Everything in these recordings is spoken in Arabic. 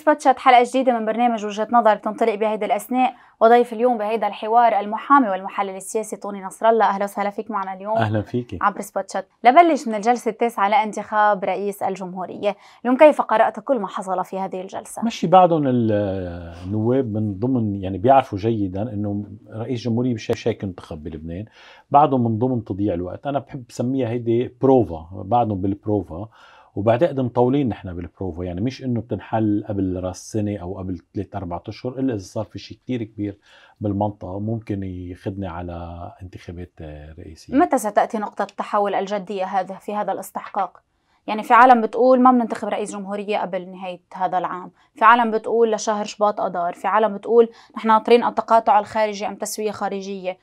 سبوتشات حلقة جديدة من برنامج وجهة نظر تنطلق بهيدا الأثناء وضيف اليوم بهيدا الحوار المحامي والمحلل السياسي طوني نصر الله أهلا وسهلا فيك معنا اليوم أهلا فيك عبر سباتشات لبلش من الجلسة التاسعة لانتخاب رئيس الجمهورية اليوم كيف قرأت كل ما حصل في هذه الجلسة؟ مشي بعضهم النواب من ضمن يعني بيعرفوا جيدا أنه رئيس جمهورية مش هيك ينتخب بلبنان بعضهم من ضمن تضييع الوقت أنا بحب بسميها هيدي بروفا بعضهم بالبروفا وبعتقد مطولين نحن بالبروفا يعني مش انه بتنحل قبل راس سنه او قبل ثلاث اربع اشهر الا اذا صار في شيء كثير كبير بالمنطقه ممكن يخدني على انتخابات رئيسية متى ستاتي نقطه التحول الجديه هذا في هذا الاستحقاق يعني في عالم بتقول ما بننتخب رئيس جمهورية قبل نهاية هذا العام في عالم بتقول لشهر شباط أدار في عالم بتقول نحن ناطرين التقاطع الخارجي أم تسوية خارجية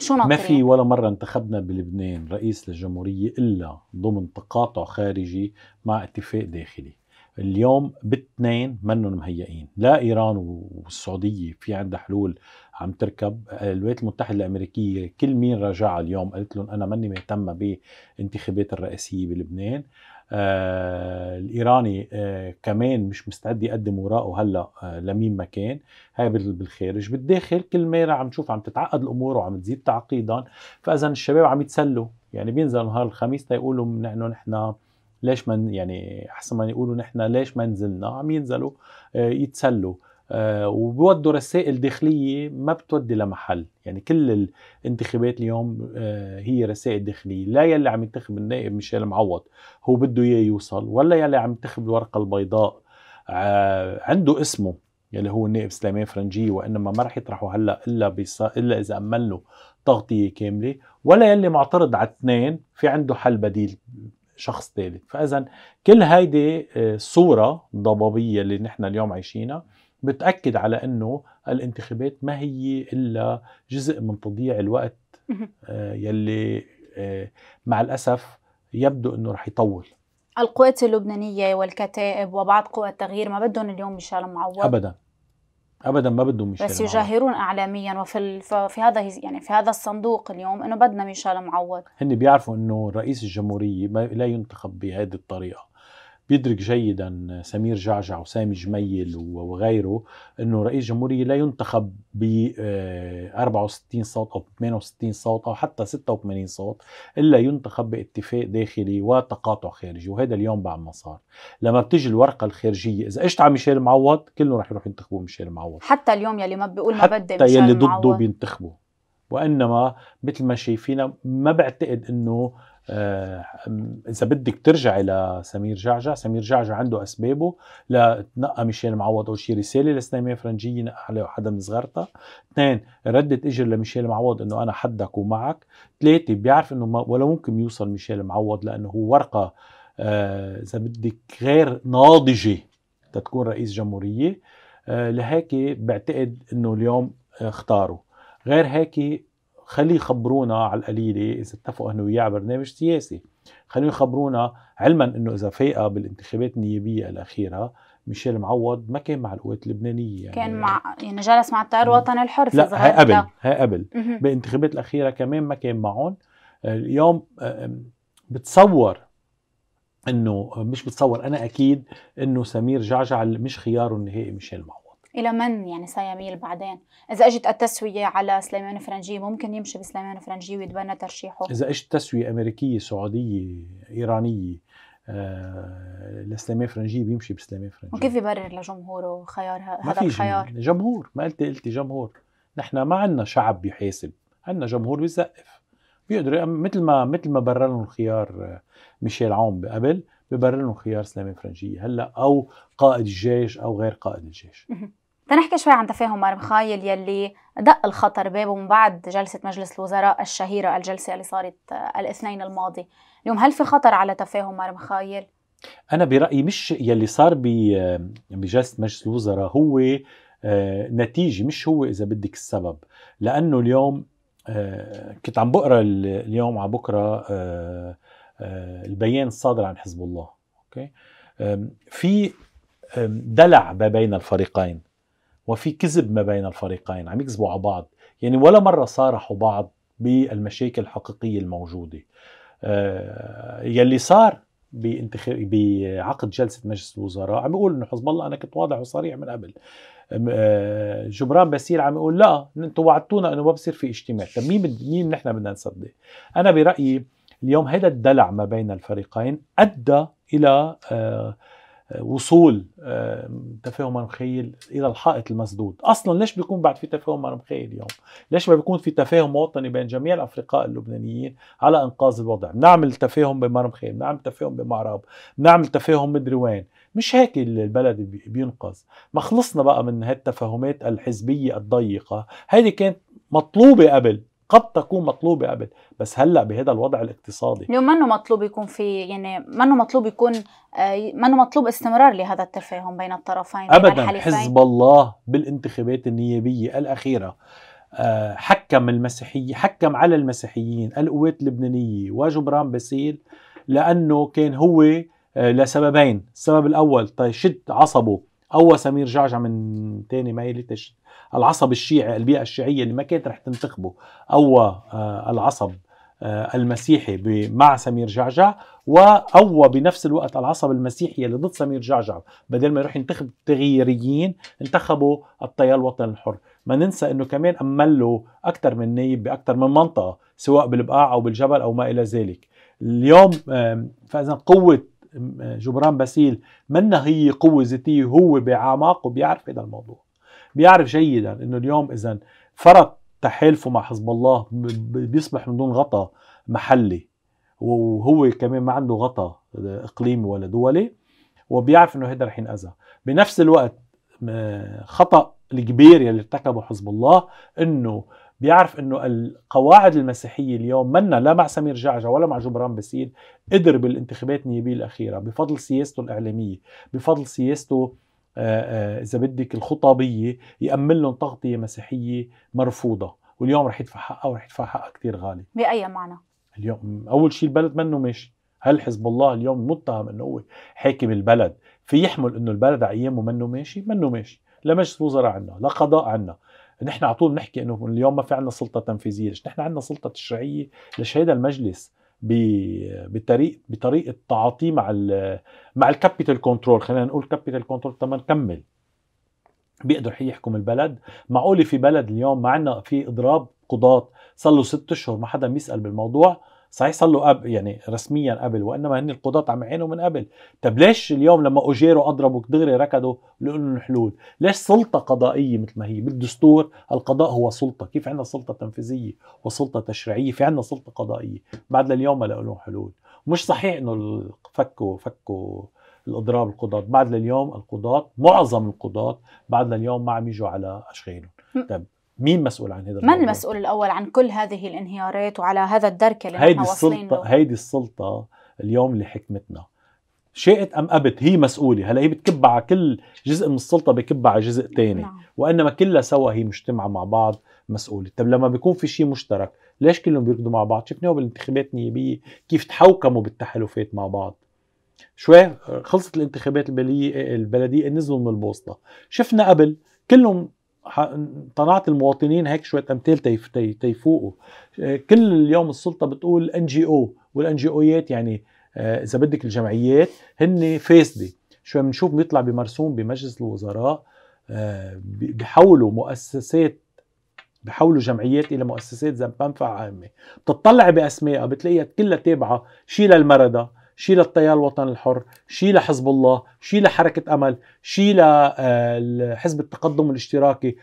شو ما في ولا مرة انتخبنا بلبنان رئيس للجمهورية إلا ضمن تقاطع خارجي مع اتفاق داخلي اليوم بالاثنين منهم مهيئين لا إيران والسعودية في عندها حلول عم تركب الولايات المتحدة الأمريكية كل مين راجعها اليوم قالت لهم أنا ماني مهتمة بانتخابات الرئاسية بلبنان آه، الايراني آه، كمان مش مستعد يقدم وراءه هلا آه، لمين ما كان هاي بالخارج بالداخل كل ما عم نشوف عم تتعقد الامور وعم تزيد تعقيدا فاذا الشباب عم يتسلوا يعني بينزلوا نهار الخميس تيقولوا نحن نحن ليش ما يعني احسن ما يقولوا نحن ليش ما نزلنا عم ينزلوا يتسلوا آه، وبودوا رسائل داخلية ما بتودي لمحل يعني كل الانتخابات اليوم آه، هي رسائل داخلية لا يلي عم ينتخب النائب ميشيل معوض هو بده إياه يوصل ولا يلي عم ينتخب الورقة البيضاء آه، عنده اسمه يلي هو النائب سليمان فرنجي وانما ما رح يطرحه هلا الا بيص... الا اذا امن له تغطيه كامله ولا يلي معترض على اثنين في عنده حل بديل شخص ثالث فاذا كل هيدي صوره ضبابيه اللي نحن اليوم عايشينها بتاكد على انه الانتخابات ما هي الا جزء من تضييع الوقت آه، يلي آه، مع الاسف يبدو انه رح يطول القوات اللبنانيه والكتائب وبعض قوى التغيير ما بدهم اليوم مشال معوض ابدا ابدا ما بدهم ميشيل بس يجاهرون اعلاميا وفي في هذا يعني في هذا الصندوق اليوم انه بدنا ميشيل معوض هن بيعرفوا انه رئيس الجمهوريه لا ينتخب بهذه الطريقه بيدرك جيدا سمير جعجع وسامي جميل وغيره انه رئيس جمهوريه لا ينتخب ب 64 آه، صوت او 68 صوت او حتى 86 صوت الا ينتخب باتفاق داخلي وتقاطع خارجي وهذا اليوم بعد ما صار لما بتجي الورقه الخارجيه اذا اجت على ميشيل معوض كلهم رح يروحوا ينتخبوا ميشيل معوض حتى اليوم يلي ما بيقول ما بدي حتى يلي ضده بينتخبوا وانما مثل ما شايفين ما بعتقد انه آه، اذا بدك ترجع لسمير جعجع سمير جعجع عنده اسبابه لتنقى ميشيل معوض اول شيء رساله لسليمان فرنجيه نقى عليه حدا من صغرتها اثنين ردة اجر لميشيل معوض انه انا حدك ومعك ثلاثه بيعرف انه ولا ممكن يوصل ميشيل معوض لانه هو ورقه آه، اذا بدك غير ناضجه تتكون رئيس جمهوريه آه، لهيك بعتقد انه اليوم اختاروا غير هيك خلي يخبرونا على القليله اذا اتفقوا انه وياه برنامج سياسي خليهم يخبرونا علما انه اذا فايقه بالانتخابات النيابيه الاخيره ميشيل معوض ما كان مع القوات اللبنانيه يعني كان مع يعني جلس مع التيار الوطني الحر في لا هاي قبل هاي قبل بالانتخابات الاخيره كمان ما كان معهم اليوم بتصور انه مش بتصور انا اكيد انه سمير جعجع مش خياره النهائي ميشيل معوض إلى من يعني سيميل بعدين؟ إذا أجت التسوية على سليمان فرنجي ممكن يمشي بسليمان فرنجي ويتبنى ترشيحه؟ إذا أجت تسوية أمريكية سعودية إيرانية آه لسليمان فرنجي بيمشي بسليمان فرنجي وكيف يبرر لجمهوره خيار هذا الخيار؟ جمهور ما قلتي قلتي جمهور نحن ما عندنا شعب بيحاسب عندنا جمهور بيزقف بيقدروا مثل ما مثل ما برر لهم خيار آه، ميشيل عون قبل ببرر لهم خيار سليمان فرنجيه هلا او قائد الجيش او غير قائد الجيش تنحكي شوي عن تفاهم مرمخايل يلي دق الخطر بابه من بعد جلسة مجلس الوزراء الشهيرة الجلسة اللي صارت آه، الاثنين الماضي اليوم هل في خطر على تفاهم مرمخايل؟ أنا برأيي مش يلي صار آه، بجلسة مجلس الوزراء هو آه، نتيجة مش هو إذا بدك السبب لأنه اليوم كنت عم بقرا اليوم على بكره البيان الصادر عن حزب الله اوكي في دلع ما بين الفريقين وفي كذب ما بين الفريقين عم يكذبوا على بعض يعني ولا مرة صارحوا بعض بالمشاكل الحقيقية الموجودة آه، يلي صار بانتخاب بعقد جلسه مجلس الوزراء عم يقول انه حزب الله انا كنت واضح وصريح من قبل آه، جبران باسيل عم يقول لا انتم وعدتونا انه ما بصير في اجتماع طب مين بد... مين نحن بدنا نصدق انا برايي اليوم هذا الدلع ما بين الفريقين ادى الى آه آه، وصول آه، تفاهم مخيل الى الحائط المسدود اصلا ليش بيكون بعد في تفاهم مخيل اليوم ليش ما بيكون في تفاهم وطني بين جميع الافرقاء اللبنانيين على انقاذ الوضع بنعمل تفاهم بمرمخيل بنعمل تفاهم بمعرب بنعمل تفاهم مدري وين مش هيك البلد بينقذ ما خلصنا بقى من هالتفاهمات الحزبيه الضيقه هذه كانت مطلوبه قبل قد تكون مطلوبه قبل بس هلا بهذا الوضع الاقتصادي اليوم منه مطلوب يكون في يعني منه مطلوب يكون آه، منه مطلوب استمرار لهذا التفاهم بين الطرفين ابدا حزب الله بالانتخابات النيابيه الاخيره آه، حكم المسيحية حكم على المسيحيين القوات اللبنانية وجبران باسيل لأنه كان هو آه، لسببين السبب الأول تيشد عصبه قوى سمير جعجع من تاني ما تشد العصب الشيعي البيئة الشيعية اللي ما كانت رح تنتخبه أو آه، العصب آه، المسيحي مع سمير جعجع وقوى بنفس الوقت العصب المسيحي اللي ضد سمير جعجع بدل ما يروح ينتخب تغييريين انتخبوا التيار الوطني الحر ما ننسى انه كمان املوا اكثر من نائب باكثر من منطقه سواء بالبقاع او بالجبل او ما الى ذلك اليوم فاذا قوه جبران باسيل منا هي قوه ذاتيه هو بعماق وبيعرف هذا الموضوع بيعرف جيدا انه اليوم اذا فرض تحالفه مع حزب الله بيصبح من دون غطاء محلي وهو كمان ما عنده غطاء اقليمي ولا دولي وبيعرف انه هيدا رح ينأذى بنفس الوقت خطأ الكبير يلي ارتكبه حزب الله انه بيعرف انه القواعد المسيحيه اليوم منا لا مع سمير جعجع ولا مع جبران باسيل قدر بالانتخابات النيابيه الاخيره بفضل سياسته الاعلاميه بفضل سياسته آه، آه، اذا بدك الخطابيه يامن لهم تغطيه مسيحيه مرفوضه واليوم رح يدفع حقها ورح يدفع حقها كثير غالي باي معنى اليوم اول شيء البلد منه ماشي هل حزب الله اليوم متهم انه هو حاكم البلد في يحمل انه البلد على ايامه منه ماشي منه ماشي لا مجلس وزراء عنا لا قضاء عنا نحن على طول بنحكي انه اليوم ما في عندنا سلطه تنفيذيه ليش نحن عندنا سلطه تشريعيه ليش هيدا المجلس بطريقه بطريقه تعاطيه مع الـ مع الكابيتال كنترول خلينا نقول كابيتال كنترول طب نكمل بيقدر يحكم البلد معقول في بلد اليوم ما عندنا في اضراب قضاة صار له ست اشهر ما حدا بيسال بالموضوع صحيح صار له يعني رسميا قبل وانما هن القضاة عم يعينوا من قبل طب ليش اليوم لما اوجيرو اضربوا دغري ركضوا لانه حلول ليش سلطه قضائيه مثل ما هي بالدستور القضاء هو سلطه كيف عندنا سلطه تنفيذيه وسلطه تشريعيه في عندنا سلطه قضائيه بعد لليوم ما لهم حلول مش صحيح انه فكوا فكوا الاضراب القضاة بعد لليوم القضاة معظم القضاة بعد لليوم ما عم يجوا على اشغالهم طب مين مسؤول عن هذا من المسؤول الاول عن كل هذه الانهيارات وعلى هذا الدرك اللي هيدي السلطه له. هيدي السلطه اليوم اللي حكمتنا شئت ام ابت هي مسؤوله هلا هي بتكب على كل جزء من السلطه بكب على جزء ثاني نعم. وانما كلها سوا هي مجتمعه مع بعض مسؤوله طب لما بيكون في شيء مشترك ليش كلهم بيركضوا مع بعض شفناه بالانتخابات النيابيه كيف تحوكموا بالتحالفات مع بعض شوي خلصت الانتخابات البلديه البلديه نزلوا من البوسطه شفنا قبل كلهم طلعت المواطنين هيك شويه امثال تيفوقوا آه، كل اليوم السلطه بتقول ان جي او والان جي اويات يعني آه، اذا بدك الجمعيات هن فاسده شوي بنشوف بيطلع بمرسوم بمجلس الوزراء آه، بحولوا مؤسسات بحولوا جمعيات الى مؤسسات ذات منفعه عامه بتطلع باسمائها بتلاقيها كلها تابعه شي للمرضى شي للتيار الوطني الحر شي لحزب الله شي لحركة أمل شي آه، لحزب التقدم الاشتراكي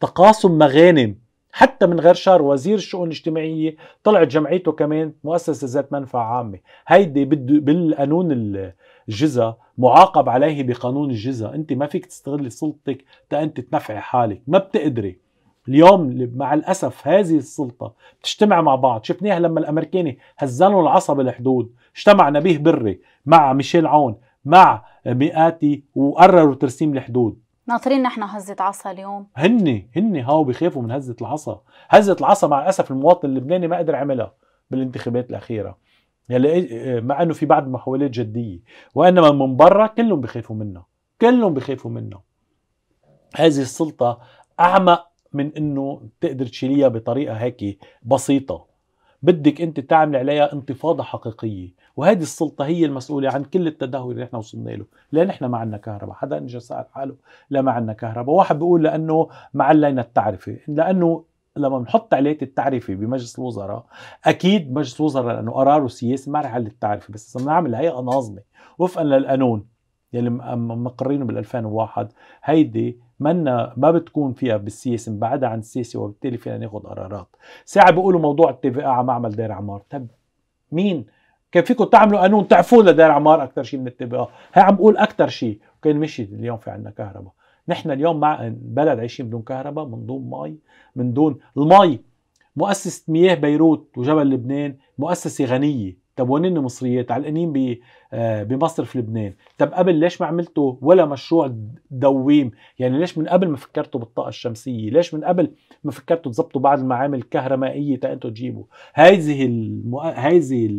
تقاسم مغانم حتى من غير شر وزير الشؤون الاجتماعية طلعت جمعيته كمان مؤسسة ذات منفعة عامة هيدي بالقانون الجزا معاقب عليه بقانون الجزا انت ما فيك تستغل سلطتك تا انت تنفعي حالك ما بتقدري اليوم مع الأسف هذه السلطة بتجتمع مع بعض شفناها لما الأمريكاني هزلوا العصب الحدود اجتمع نبيه بري مع ميشيل عون مع مئاتي وقرروا ترسيم الحدود ناطرين نحن هزة عصا اليوم هن هن هاو بيخافوا من هزة العصا هزة العصا مع الأسف المواطن اللبناني ما قدر عملها بالانتخابات الأخيرة يلي مع انه في بعض محاولات جديه وانما من برا كلهم بيخافوا منها كلهم بيخافوا منها هذه السلطه اعمق من انه تقدر تشيليها بطريقه هيك بسيطه بدك انت تعمل عليها انتفاضه حقيقيه وهذه السلطه هي المسؤوله عن كل التدهور اللي احنا وصلنا له لان نحن ما عندنا كهرباء حدا اجى سال حاله لا ما عندنا كهرباء واحد بيقول لانه ما علينا التعرفه لانه لما بنحط عليه التعرفه بمجلس الوزراء اكيد مجلس الوزراء لانه قراره سياسي ما رح يحل التعرفه بس اذا بنعمل هيئه ناظمه وفقا للقانون يلي مقرينه بال 2001 هيدي منا ما بتكون فيها بالسياسه مبعدة عن السياسه وبالتالي فينا ناخذ قرارات ساعه بيقولوا موضوع التي في إيه على معمل دير عمار طب مين كان فيكم تعملوا قانون تعفون لدير عمار اكثر شيء من التبقى إيه؟ هي عم بقول اكثر شيء وكان مشي اليوم في عندنا كهرباء نحن اليوم مع بلد عايشين بدون كهرباء من دون مي من دون المي مؤسسة مياه بيروت وجبل لبنان مؤسسة غنية طب وين مصريات علقانين آه، بمصرف لبنان طب قبل ليش ما عملتوا ولا مشروع دويم يعني ليش من قبل ما فكرتوا بالطاقه الشمسيه ليش من قبل ما فكرتوا تظبطوا بعض المعامل الكهربائيه تا انتوا تجيبوا هذه المؤ... هذه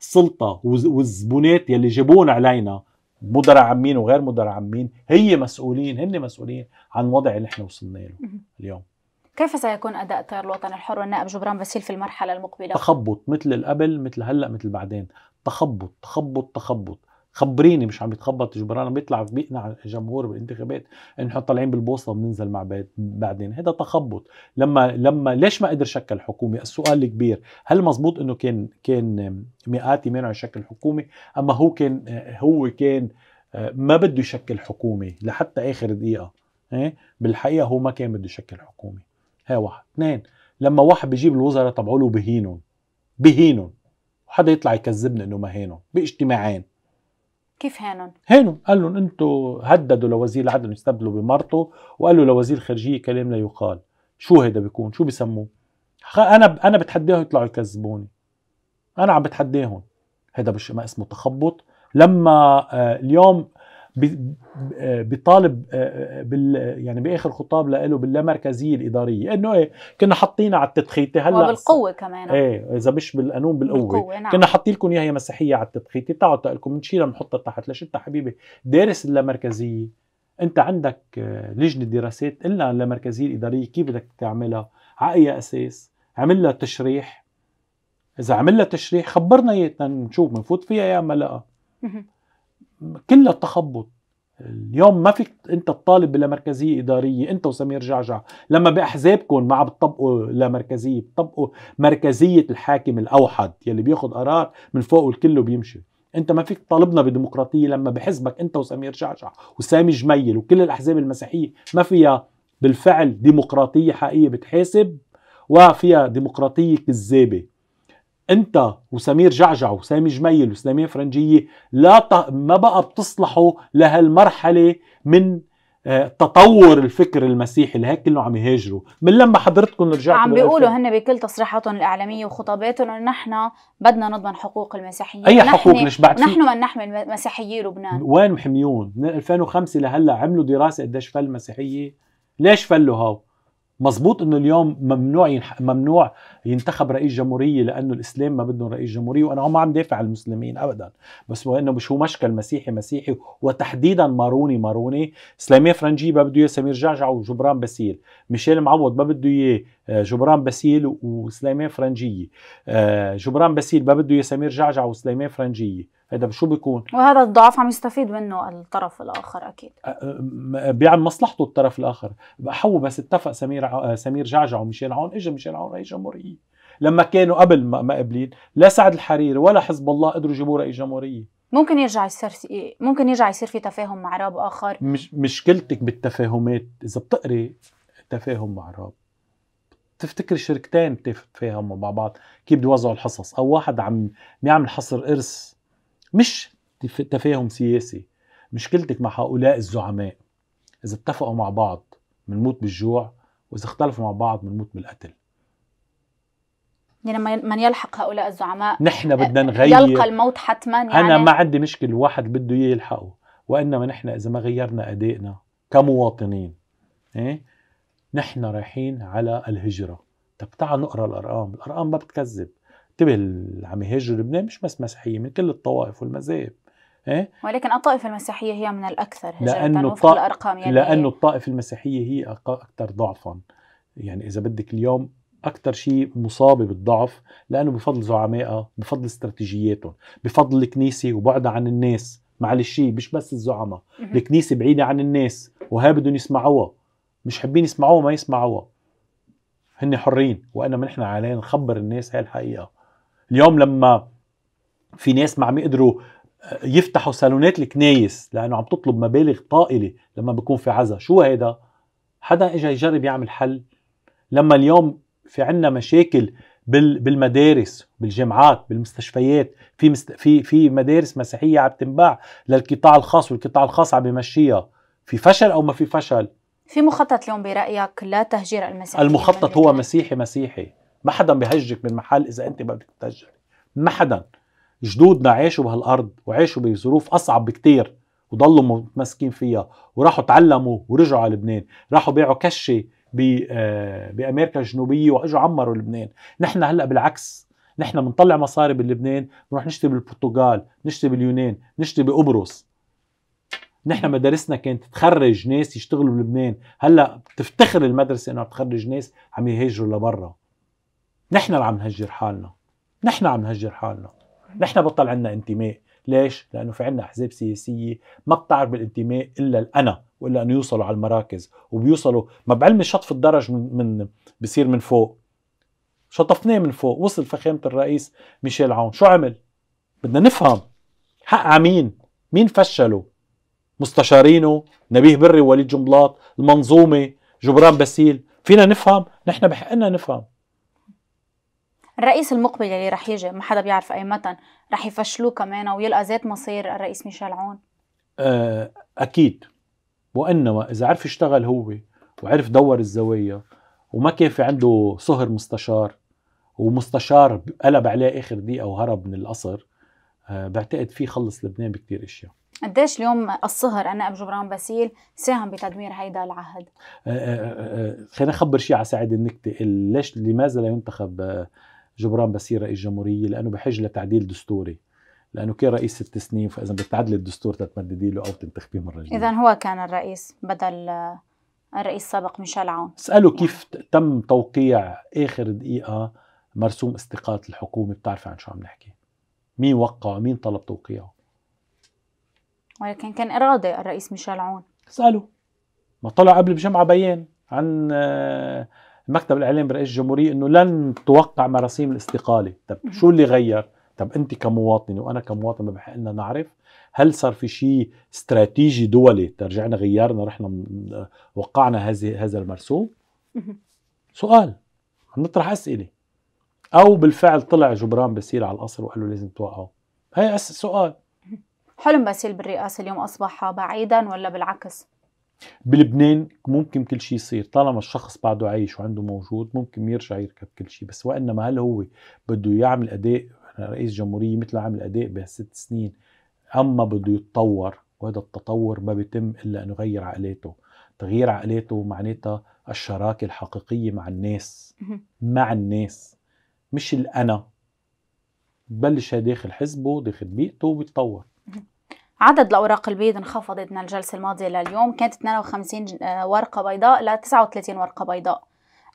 السلطه والزبونات يلي جابون علينا مدراء عامين وغير مدراء عامين هي مسؤولين هن مسؤولين عن الوضع اللي احنا وصلنا له اليوم كيف سيكون اداء التيار الوطني الحر والنائب جبران باسيل في المرحله المقبله؟ تخبط مثل قبل مثل هلا مثل بعدين تخبط تخبط تخبط خبريني مش عم يتخبط جبران عم بيطلع بيقنع الجمهور بالانتخابات انه طالعين بالبوصله وبننزل مع بعدين هذا تخبط لما لما ليش ما قدر شكل حكومه السؤال الكبير هل مزبوط انه كان كان مئات يمنعوا يشكل حكومه اما هو كان هو كان آه، ما بده يشكل حكومه لحتى اخر دقيقه ايه؟ بالحقيقه هو ما كان بده يشكل حكومه هي واحد اثنين لما واحد بيجيب الوزراء تبعوا له بهينهم بهينهم وحدا يطلع يكذبنا انه ما هينهم باجتماعين كيف هينهم؟ هينهم قال لهم انتم هددوا لوزير العدل يستبدلوا بمرته وقالوا لوزير الخارجيه كلام لا يقال شو هيدا بيكون شو بسموه انا انا بتحداهم يطلعوا يكذبوني انا عم بتحداهم هيدا مش ما اسمه تخبط لما آه، اليوم بيطالب آه، آه، آه، بال يعني باخر خطاب له باللامركزيه الاداريه انه ايه كنا حاطينها على التدخيته هلا وبالقوه كمان ايه اذا مش بالقانون بالقوه, بالقوة نعم. كنا حاطين لكم اياها مسيحيه على التدخيته تعالوا لكم بنشيلها بنحطها تحت ليش انت حبيبي دارس اللامركزيه انت عندك لجنه دراسات الا اللامركزيه الاداريه كيف بدك تعملها على اي اساس عمل لها تشريح اذا عمل لها تشريح خبرنا اياه نشوف بنفوت فيها يا اما لا كلها تخبط اليوم ما فيك انت تطالب بلا مركزيه اداريه انت وسمير جعجع لما باحزابكم ما عم بتطبقوا لا مركزيه بتطبقوا مركزيه الحاكم الاوحد يلي بياخذ قرار من فوق الكل وبيمشي انت ما فيك تطالبنا بديمقراطيه لما بحزبك انت وسمير جعجع وسامي جميل وكل الاحزاب المسيحيه ما فيها بالفعل ديمقراطيه حقيقيه بتحاسب وفيها ديمقراطيه كذابه انت وسمير جعجع وسامي جميل وسلامية فرنجيه لا ت... ما بقى بتصلحوا لهالمرحله من آه، تطور الفكر المسيحي لهيك كله عم يهاجروا من لما حضرتكم رجعتوا عم بيقولوا هن بكل تصريحاتهم الاعلاميه وخطاباتهم انه نحن بدنا نضمن حقوق المسيحيين اي حقوق بعد نحن من نحمي مسيحيي لبنان وين محميون من 2005 لهلا عملوا دراسه قديش فل مسيحيه ليش فلوا هاو مزبوط انه اليوم ممنوع ينح... ممنوع ينتخب رئيس جمهوريه لانه الاسلام ما بدهم رئيس جمهوريه وانا هم عم دافع عن المسلمين ابدا بس هو انه هو مشكل مسيحي مسيحي وتحديدا ماروني ماروني اسلاميه فرنجيه ما بده اياه سمير جعجع وجبران باسيل ميشيل معوض ما بده اياه آه، جبران باسيل وسليمان فرنجيه آه، جبران باسيل ما بده اياه سمير جعجع وسليمان فرنجيه هذا شو بيكون وهذا الضعف عم يستفيد منه الطرف الاخر اكيد بيعمل مصلحته الطرف الاخر حو بس اتفق سمير ع... سمير جعجع وميشيل عون اجى ميشيل عون رئيس جمهوريه لما كانوا قبل ما مقبلين لا سعد الحريري ولا حزب الله قدروا يجيبوا رئيس جمهوريه ممكن يرجع يصير ممكن يرجع يصير في تفاهم مع راب اخر مش مشكلتك بالتفاهمات اذا بتقري تفاهم مع راب تفتكر شركتين تفاهموا مع بعض كيف بده يوزعوا الحصص او واحد عم يعمل حصر ارث مش تفاهم سياسي مشكلتك مع هؤلاء الزعماء إذا اتفقوا مع بعض بنموت بالجوع وإذا اختلفوا مع بعض بنموت بالقتل يعني من يلحق هؤلاء الزعماء نحن بدنا نغير يلقى الموت حتما يعني أنا ما عندي مشكلة الواحد بده إياه يلحقه وإنما نحن إذا ما غيرنا أدائنا كمواطنين إيه؟ نحن رايحين على الهجرة طب تعال نقرأ الأرقام الأرقام ما بتكذب انتبه اللي عم يهاجروا لبنان مش بس مسيحيه من كل الطوائف والمذاهب إيه؟ ولكن الطائفة المسيحية هي من الأكثر لأنه وفق الط... الأرقام يعني لأنه الطائفة المسيحية هي أكثر ضعفا يعني إذا بدك اليوم أكثر شيء مصابة بالضعف لأنه بفضل زعمائها بفضل استراتيجياتهم بفضل الكنيسة وبعدها عن الناس معلش مش بس الزعماء الكنيسة بعيدة عن الناس وها بدهم يسمعوها مش حابين يسمعوها ما يسمعوها هن حرين وأنا نحن علينا نخبر الناس هاي الحقيقة اليوم لما في ناس ما عم يقدروا آه، يفتحوا صالونات الكنايس لانه عم تطلب مبالغ طائله لما بكون في عزا شو هيدا حدا اجى يجرب يعمل حل لما اليوم في عنا مشاكل بالمدارس بالجامعات بالمستشفيات في مست... في في مدارس مسيحيه عم تنباع للقطاع الخاص والقطاع الخاص عم بمشيها في فشل او ما في فشل في مخطط اليوم برايك لا تهجير المسيحيين المخطط هو مسيحي مسيحي ما حدا بيهجك من محل اذا انت ما بدك تتهجري ما حدا جدودنا عاشوا بهالارض وعاشوا بظروف اصعب بكتير وضلوا متمسكين فيها وراحوا تعلموا ورجعوا على لبنان راحوا بيعوا كشه آه، بامريكا الجنوبيه واجوا عمروا لبنان نحن هلا بالعكس نحن بنطلع مصاري بلبنان بنروح نشتري بالبرتغال نشتري باليونان نشتري بقبرص نحن مدارسنا كانت تخرج ناس يشتغلوا بلبنان هلا بتفتخر المدرسه انها تخرج ناس عم يهاجروا لبرا نحن اللي عم نهجر حالنا نحن عم نهجر حالنا نحن بطل عنا انتماء ليش؟ لأنه في عنا أحزاب سياسية ما بتعرف بالانتماء إلا الأنا وإلا أنه يوصلوا على المراكز وبيوصلوا ما بعلم شطف الدرج من, من بصير من فوق شطفناه من فوق وصل فخامة الرئيس ميشيل عون شو عمل؟ بدنا نفهم حق عمين مين فشلوا مستشارينه نبيه بري ووليد جنبلاط المنظومة جبران باسيل فينا نفهم نحن بحقنا نفهم الرئيس المقبل اللي رح يجي ما حدا بيعرف ايمتى رح يفشلوه كمان ويلقى ذات مصير الرئيس ميشيل عون أه اكيد وانما اذا عرف يشتغل هو وعرف دور الزوايا وما كان في عنده صهر مستشار ومستشار قلب عليه اخر دقيقه وهرب من القصر أه بعتقد في خلص لبنان بكثير اشياء قديش اليوم الصهر ابو جبران باسيل ساهم بتدمير هيدا العهد؟ أه أه أه, آه، خلينا اخبر شيء على سعيد النكته ليش لماذا لا ينتخب آه، جبران بسير رئيس جمهورية لأنه بحج لتعديل دستوري لأنه كان رئيس ست سنين فإذا بدك الدستور تتمددي له أو تنتخبيه مرة جديدة إذا هو كان الرئيس بدل الرئيس السابق ميشيل عون اسألوا يعني. كيف تم توقيع آخر دقيقة مرسوم استقالة الحكومة بتعرفي عن شو عم نحكي مين وقع مين طلب توقيعه ولكن كان إرادة الرئيس ميشيل عون اسألوا ما طلع قبل بجمعة بيان عن آه، المكتب الاعلامي برئيس الجمهوريه انه لن توقع مراسيم الاستقاله طب شو اللي غير طب انت كمواطنه وانا كمواطن بحق لنا نعرف هل صار في شيء استراتيجي دولي ترجعنا غيرنا رحنا وقعنا هذه هذا المرسوم سؤال عم نطرح اسئله او بالفعل طلع جبران بسير على القصر وقال له لازم توقعه هي سؤال حلم باسيل بالرئاسه اليوم اصبح بعيدا ولا بالعكس بلبنان ممكن كل شيء يصير طالما الشخص بعده عايش وعنده موجود ممكن يرجع يركب كل شيء بس وإنما هل هو بده يعمل أداء رئيس جمهورية مثل عمل أداء بهالست سنين أما بده يتطور وهذا التطور ما بيتم إلا انه يغير عقلاته تغيير عقلاته معناتها الشراكة الحقيقية مع الناس مع الناس مش الأنا ببلش داخل حزبه داخل بيئته وبيتطور عدد الأوراق البيض انخفضت من الجلسة الماضية لليوم كانت 52 آه، ورقة بيضاء ل 39 ورقة بيضاء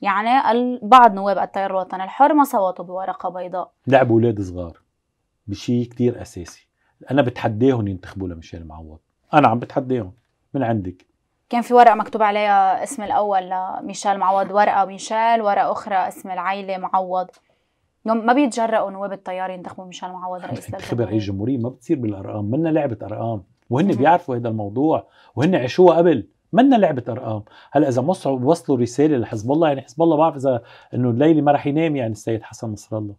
يعني بعض نواب التيار الوطني الحر ما صوتوا بورقة بيضاء لعبوا أولاد صغار بشيء كتير أساسي أنا بتحداهم ينتخبوا لميشيل معوض أنا عم بتحداهم من عندك كان في ورقة مكتوب عليها اسم الأول لميشيل معوض ورقة ميشيل ورقة أخرى اسم العيلة معوض ما بيتجرأوا نواب التيار ينتخبوا مشان معوض رئيس خبر هي الجمهورية ما بتصير بالأرقام منا لعبة أرقام وهن بيعرفوا هذا الموضوع وهن عاشوها قبل منا لعبه ارقام هلا اذا مصر وصلوا رساله لحزب الله يعني حزب الله بعرف اذا انه الليله ما راح ينام يعني السيد حسن نصر الله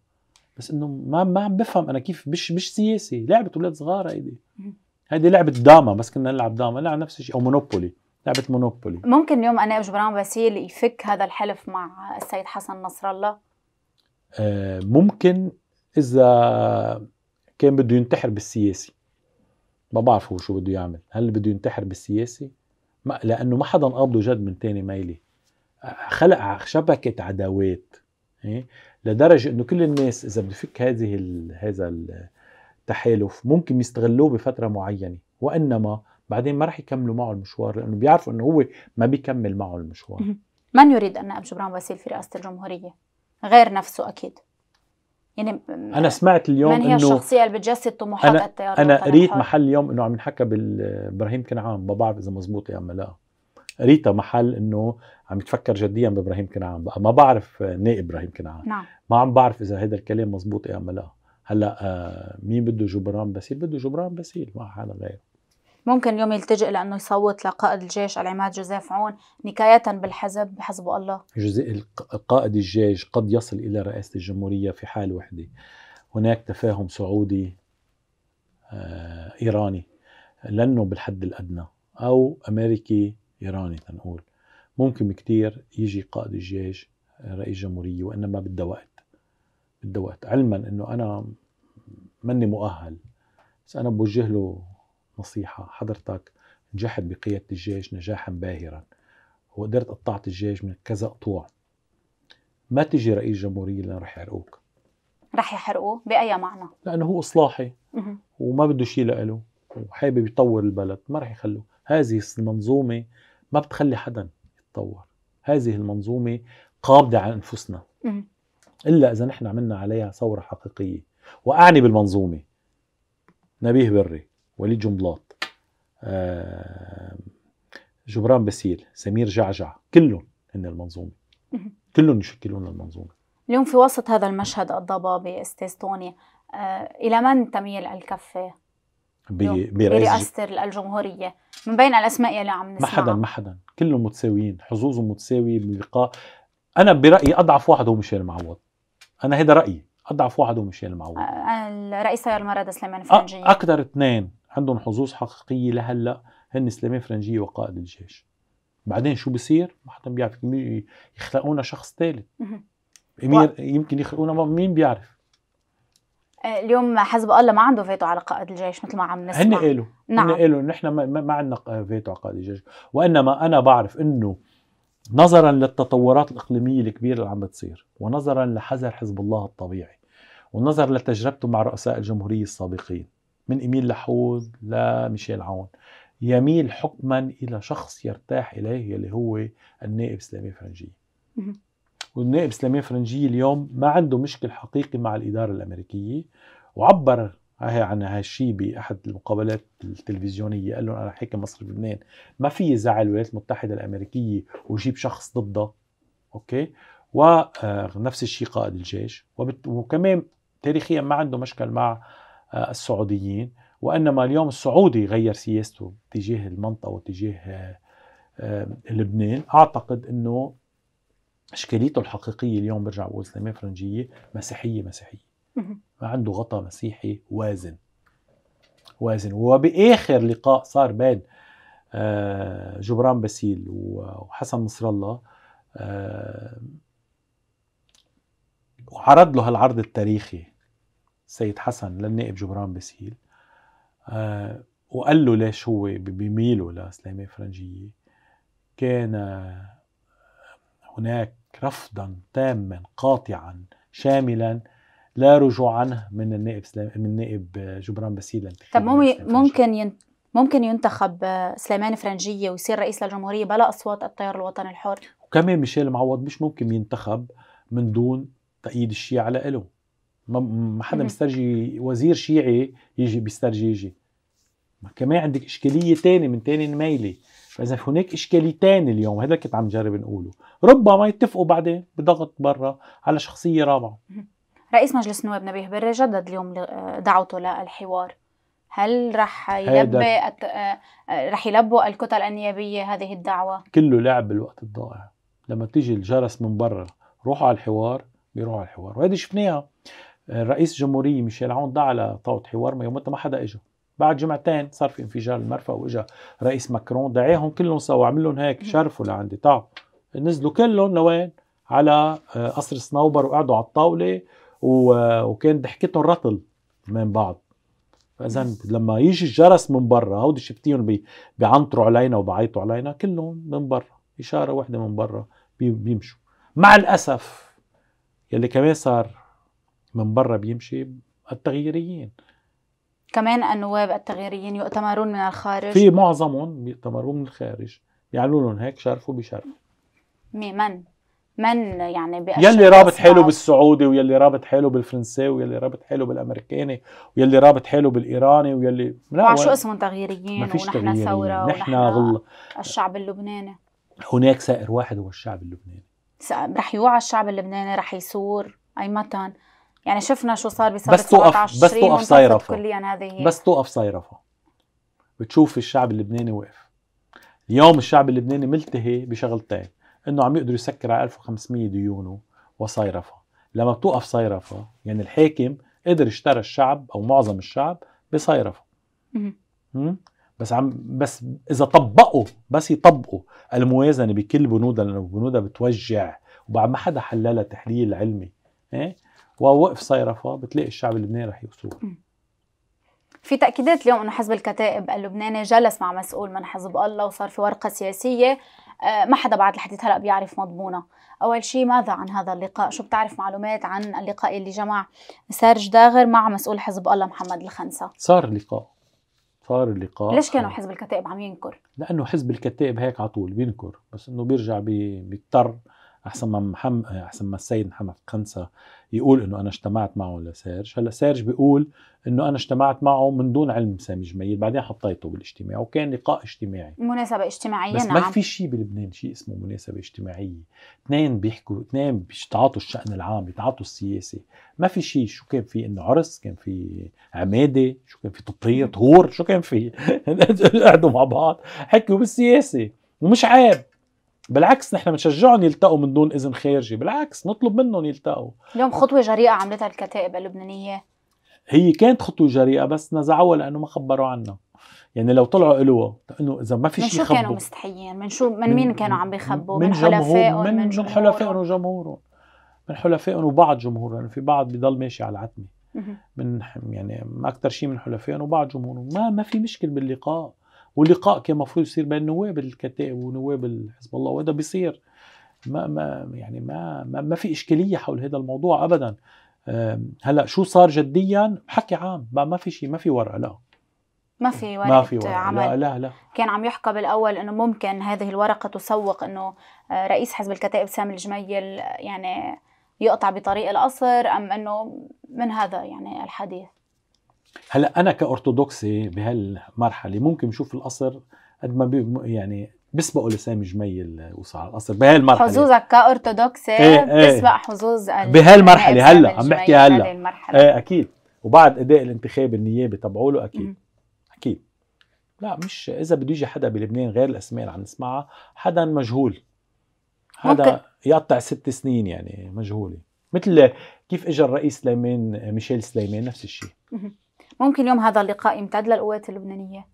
بس انه ما ما عم بفهم انا كيف مش مش سياسي لعبه اولاد صغار هيدي هيدي لعبه داما بس كنا نلعب داما نلعب نفس الشيء او مونوبولي لعبه مونوبولي ممكن اليوم انا جبران باسيل يفك هذا الحلف مع السيد حسن نصر الله آه، ممكن اذا كان بده ينتحر بالسياسي ما بعرف هو شو بده يعمل هل بده ينتحر بالسياسي ما لانه ما حدا قابله جد من تاني ميلي خلق شبكه عداوات إيه؟ لدرجه انه كل الناس اذا بده يفك هذه ال هذا التحالف ممكن يستغلوه بفتره معينه وانما بعدين ما راح يكملوا معه المشوار لانه بيعرفوا انه هو ما بيكمل معه المشوار من يريد ان نائب جبران وسيل في رئاسه الجمهوريه غير نفسه اكيد يعني انا سمعت اليوم من هي إنه الشخصيه اللي بتجسد طموحات أنا التيار انا قريت محل اليوم انه عم ينحكى بابراهيم كنعان ما بعرف اذا مزبوط يا اما لا قريتها محل انه عم يتفكر جديا بابراهيم كنعان بقى ما بعرف نائب ابراهيم كنعان نعم. ما عم بعرف اذا هذا الكلام مزبوط يا اما لا هلا آه، مين بده جبران بسيل بده جبران بسيل ما حدا غيره ممكن اليوم يلتجئ لانه يصوت لقائد الجيش العماد جوزيف عون نكايه بالحزب بحزب الله جزء قائد الجيش قد يصل الى رئاسه الجمهوريه في حال وحده هناك تفاهم سعودي آه، ايراني لانه بالحد الادنى او امريكي ايراني تنقول ممكن كتير يجي قائد الجيش آه، رئيس جمهوريه وانما بده وقت بده وقت علما انه انا ماني مؤهل بس انا بوجه له نصيحة حضرتك نجحت بقيادة الجيش نجاحا باهرا وقدرت قطعت الجيش من كذا قطوع ما تجي رئيس جمهورية لأن رح يحرقوك رح يحرقوه بأي معنى؟ لأنه هو إصلاحي وما بده شيء لإله وحابب يطور البلد ما رح يخلوه هذه المنظومة ما بتخلي حدا يتطور هذه المنظومة قابضة على أنفسنا إلا إذا نحن عملنا عليها ثورة حقيقية وأعني بالمنظومة نبيه بري وليد جنبلاط آه، جبران بسيل سمير جعجع كلهم هن المنظومه كلهم يشكلون المنظومه اليوم في وسط هذا المشهد الضبابي استاذ توني آه، الى من تميل الكفه؟ برئاسه الجمهوريه من بين الاسماء اللي عم نسمعها ما حدا ما حدا كلهم متساويين حظوظهم متساويه بلقاء انا برايي اضعف واحد هو ميشيل معوض انا هيدا رايي اضعف واحد هو ميشيل معوض آه، الرئيس سيار مراد سليمان فرنجي اكثر اثنين عندهم حظوظ حقيقيه لهلا هن سلامه فرنجيه وقائد الجيش بعدين شو بصير؟ ما حدا بيعرف يخلقونا شخص ثالث امير يمكن يخلقونا مين بيعرف آه، اليوم حزب الله ما عنده فيتو على قائد الجيش مثل ما عم نسمع هن قالوا نعم هن قالوا نحن ما, ما عندنا فيتو على قائد الجيش وانما انا بعرف انه نظرا للتطورات الاقليميه الكبيره اللي عم بتصير ونظرا لحذر حزب الله الطبيعي ونظرا لتجربته مع رؤساء الجمهوريه السابقين من إيميل لحوز لميشيل عون يميل حكما إلى شخص يرتاح إليه اللي هو النائب سلامي فرنجي والنائب سلامي فرنجي اليوم ما عنده مشكل حقيقي مع الإدارة الأمريكية وعبر عن هالشيء باحد المقابلات التلفزيونيه قال لهم انا حاكم مصر بلبنان ما في زعل الولايات المتحده الامريكيه وجيب شخص ضده اوكي ونفس آه، الشيء قائد الجيش وكمان تاريخيا ما عنده مشكل مع السعوديين وانما اليوم السعودي غير سياسته تجاه المنطقه وتجاه آه، لبنان اعتقد انه اشكاليته الحقيقيه اليوم برجع بقول سليمان فرنجيه مسيحيه مسيحيه ما عنده غطاء مسيحي وازن وازن وباخر لقاء صار بين آه، جبران باسيل وحسن نصر الله آه، وعرض له هالعرض التاريخي سيد حسن للنائب جبران باسيل آه، وقال له ليش هو بميله لسليمان فرنجية كان آه، هناك رفضا تاما قاطعا شاملا لا رجوع عنه من النائب سلام من النائب آه، جبران باسيل طب ممكن ين... ممكن ينتخب سليمان فرنجيه ويصير رئيس للجمهوريه بلا اصوات التيار الوطني الحر وكمان ميشيل معوض مش ممكن ينتخب من دون تأييد الشيعة له ما حدا بيسترجي وزير شيعي يجي بيسترجي يجي ما كمان عندك اشكاليه تانية من تاني الميلة فاذا هناك اشكاليه تانية اليوم هذا كنت عم جرب نقوله ربما يتفقوا بعدين بضغط برا على شخصيه رابعه رئيس مجلس النواب نبيه بري جدد اليوم آه، دعوته للحوار هل رح يلبي أت... آه، آه، رح يلبوا الكتل النيابيه هذه الدعوه؟ كله لعب بالوقت الضائع لما تيجي الجرس من برا روحوا على الحوار بيروحوا على الحوار وهذه شفناها الرئيس الجمهورية ميشيل عون دعا لطاولة حوار ما يومتها ما حدا اجى بعد جمعتين صار في انفجار المرفأ واجا رئيس ماكرون دعاهم كلهم سوا عمل لهم هيك شرفوا لعندي تعب نزلوا كلهم لوين على آه، قصر صنوبر وقعدوا على الطاوله آه، وكان ضحكتهم رطل من بعض فاذا لما يجي الجرس من برا هودي شفتيهم بيعنطروا علينا وبعيطوا علينا كلهم من برا اشاره واحده من برا بيمشوا مع الاسف يلي كمان صار من برا بيمشي التغييريين كمان النواب التغييريين يؤتمرون من الخارج في معظمهم بيؤتمروا من الخارج بيعملوا لهم هيك شرفوا بشرف مين من من يعني يلي رابط حاله بالسعودي ويلي رابط حاله بالفرنساوي ويلي رابط حاله بالامريكاني ويلي رابط حاله بالايراني ويلي لا شو اسمهم تغييريين ونحن تغييرين. ثوره نحن غل... الشعب اللبناني هناك سائر واحد هو الشعب اللبناني رح يوعى الشعب اللبناني رح يثور اي متن يعني شفنا شو صار بسنه بس توقف بس توقف صيرفه بس توقف صيرفه بتشوف الشعب اللبناني وقف اليوم الشعب اللبناني ملتهي بشغلتين انه عم يقدر يسكر على 1500 ديونه وصيرفه لما بتوقف صيرفه يعني الحاكم قدر اشترى الشعب او معظم الشعب بصيرفه بس عم بس اذا طبقوا بس يطبقوا الموازنه بكل بنودها لانه بنودها بتوجع وبعد ما حدا حللها تحليل علمي ايه ووقف صيرفه بتلاقي الشعب اللبناني رح يوصل في تأكيدات اليوم أنه حزب الكتائب اللبناني جلس مع مسؤول من حزب الله وصار في ورقة سياسية آه، ما حدا بعد الحديث هلا بيعرف مضمونه اول شيء ماذا عن هذا اللقاء شو بتعرف معلومات عن اللقاء اللي جمع سارج داغر مع مسؤول حزب الله محمد الخنسة صار لقاء صار اللقاء ليش كانوا حزب الكتائب عم ينكر لانه حزب الكتائب هيك على طول بينكر بس انه بيرجع بيضطر بي... احسن ما محمد احسن ما السيد محمد قنصة يقول انه انا اجتمعت معه لسيرج هلا سيرج بيقول انه انا اجتمعت معه من دون علم سامي جميل بعدين حطيته بالاجتماع وكان لقاء اجتماعي مناسبه اجتماعيه بس نعم. ما في شيء بلبنان شيء اسمه مناسبه اجتماعيه اثنين بيحكوا اثنين بيتعاطوا الشأن العام بيتعاطوا السياسه ما في شيء شو كان في انه عرس كان في عماده شو كان في تطريه طهور شو كان في قعدوا مع بعض حكوا بالسياسه ومش عيب بالعكس نحن بنشجعهم يلتقوا من دون اذن خارجي بالعكس نطلب منهم يلتقوا اليوم خطوه جريئه عملتها الكتائب اللبنانيه هي كانت خطوه جريئه بس نزعوها لانه ما خبروا عنها يعني لو طلعوا قالوها انه اذا ما في شيء من شو كانوا مستحيين من شو من, مين كانوا عم بيخبوا من, حلفائهم من, من حلفائهم وجمهورهم من حلفائهم وبعض جمهورهم يعني في بعض بضل ماشي على العتمه من يعني اكثر شيء من حلفائهم وبعض جمهورهم ما ما في مشكله باللقاء ولقاء كان المفروض يصير بين نواب الكتائب ونواب حزب الله وهذا بيصير ما ما يعني ما ما, ما في اشكاليه حول هذا الموضوع ابدا هلا شو صار جديا حكي عام ما, ما في شيء ما في ورقه لا ما في ورقه ما في ورقة. عمل لا لا لا كان عم يحكى بالاول انه ممكن هذه الورقه تسوق انه آه، رئيس حزب الكتائب سامي الجميل يعني يقطع بطريق القصر ام انه من هذا يعني الحديث هلا انا كارثوذكسي بهالمرحله ممكن بشوف القصر قد ما بي يعني بيسبقوا لسامي جميل وصار القصر بهالمرحله حظوظك كارثوذكسي ايه ايه بيسبق حظوظ بهالمرحله هلا عم بحكي هلا ايه اكيد وبعد اداء الانتخاب النيابي تبعوله اكيد م. اكيد لا مش اذا بده يجي حدا بلبنان غير الاسماء اللي عم نسمعها حدا مجهول حدا ممكن. يقطع ست سنين يعني مجهوله مثل كيف اجى الرئيس سليمان ميشيل سليمان نفس الشيء ممكن اليوم هذا اللقاء يمتد للقوات اللبنانية؟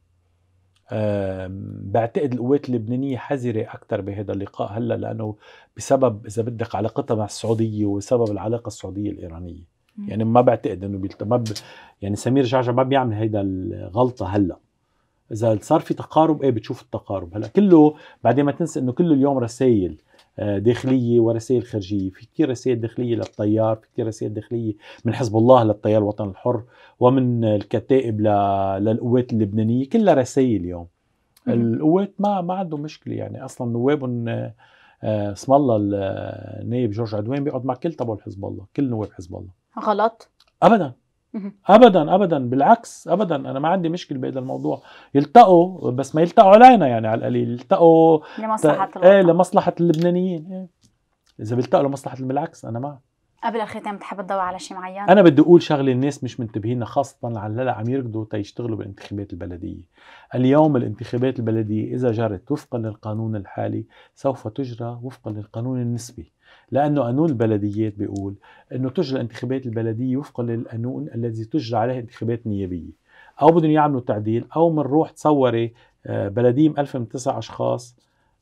أه بعتقد القوات اللبنانية حذرة أكثر بهذا اللقاء هلا لأنه بسبب إذا بدك علاقتها مع السعودية وسبب العلاقة السعودية الإيرانية مم. يعني ما بعتقد انه بيلت... ما ب... يعني سمير جعجع ما بيعمل هيدا الغلطه هلا اذا صار في تقارب ايه بتشوف التقارب هلا كله بعدين ما تنسى انه كله اليوم رسائل آه، داخليه ورسائل خارجيه، في كثير رسائل داخليه للتيار، في كثير رسائل داخليه من حزب الله للتيار الوطني الحر ومن الكتائب للقوات اللبنانيه، كلها رسائل اليوم. القوات ما ما عندهم مشكله يعني اصلا نوابهم آه، اسم الله النائب آه، جورج عدوان بيقعد مع كل تبع حزب الله، كل نواب حزب الله. غلط؟ ابدا ابدا ابدا بالعكس ابدا انا ما عندي مشكله بهذا الموضوع يلتقوا بس ما يلتقوا علينا يعني على القليل يلتقوا لمصلحه ت... ايه لمصلحه اللبنانيين ايه اذا بيلتقوا لمصلحه بالعكس انا معك قبل الختام بتحب تضوي على شيء معين؟ انا بدي اقول شغله الناس مش منتبهين خاصه على اللي عم يركضوا تيشتغلوا بالانتخابات البلديه. اليوم الانتخابات البلديه اذا جرت وفقا للقانون الحالي سوف تجرى وفقا للقانون النسبي. لأنه قانون البلديات بيقول أنه تجرى انتخابات البلدية وفقا للقانون الذي تجرى عليه انتخابات نيابية أو بدهم يعملوا تعديل أو منروح تصوري آه، بلدية مألفة من تسع أشخاص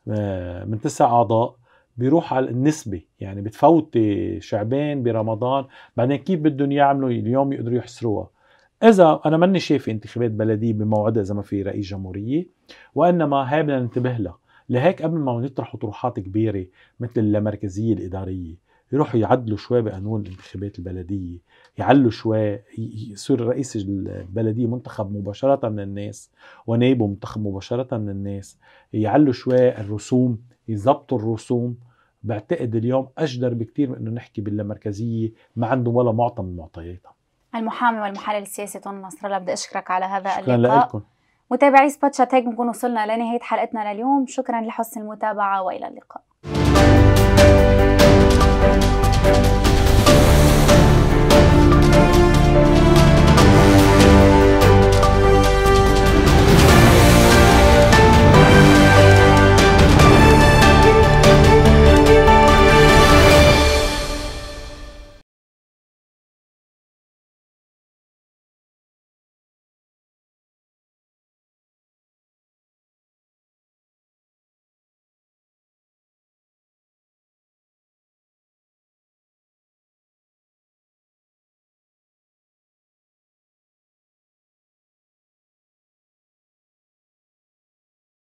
آه، من تسع أعضاء بيروح على النسبة يعني بتفوتي شعبين برمضان بعدين كيف بدهم يعملوا اليوم يقدروا يحصروها إذا أنا ماني شايف انتخابات بلدية بموعدها إذا ما في رئيس جمهورية وإنما هاي بدنا ننتبه لها لهيك قبل ما نطرحوا طروحات كبيره مثل اللامركزيه الاداريه يروحوا يعدلوا شوي بقانون الانتخابات البلديه يعلوا شوي يصير رئيس البلديه منتخب مباشره من الناس ونائبه منتخب مباشره من الناس يعلوا شوي الرسوم يضبطوا الرسوم بعتقد اليوم اجدر بكثير من انه نحكي باللامركزيه ما عندهم ولا معطى من معطياتها المحامي والمحلل السياسي طن نصر الله بدي اشكرك على هذا شكرا اللقاء شكرا لكم متابعي سبوت هيك بنكون وصلنا لنهايه حلقتنا لليوم شكرا لحسن المتابعه والى اللقاء